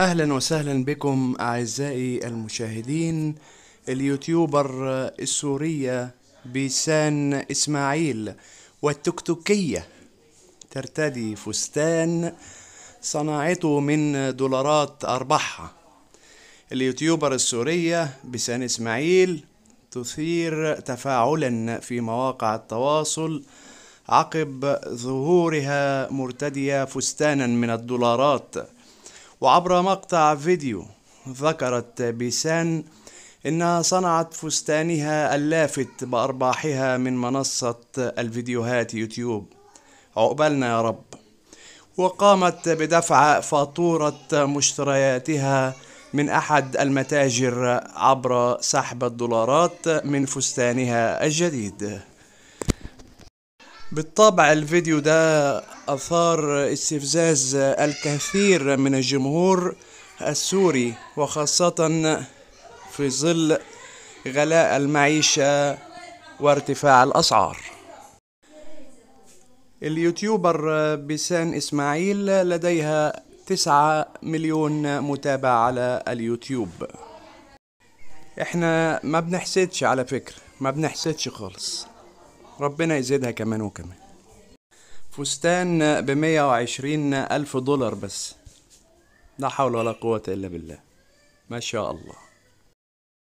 اهلا وسهلا بكم اعزائي المشاهدين اليوتيوبر السورية بيسان اسماعيل والتكتكية ترتدي فستان صنعته من دولارات ارباحها اليوتيوبر السورية بيسان اسماعيل تثير تفاعلا في مواقع التواصل عقب ظهورها مرتدية فستانا من الدولارات وعبر مقطع فيديو ذكرت بيسان إنها صنعت فستانها اللافت بأرباحها من منصة الفيديوهات يوتيوب عقبالنا يا رب وقامت بدفع فاتورة مشترياتها من أحد المتاجر عبر سحب الدولارات من فستانها الجديد بالطبع الفيديو ده أثار استفزاز الكثير من الجمهور السوري وخاصة في ظل غلاء المعيشة وارتفاع الأسعار اليوتيوبر بسان إسماعيل لديها تسعة مليون متابع على اليوتيوب احنا ما بنحسدش على فكرة ما بنحسدش خالص ربنا يزيدها كمان وكمان فستان ب وعشرين ألف دولار بس لا حول ولا قوة إلا بالله ما شاء الله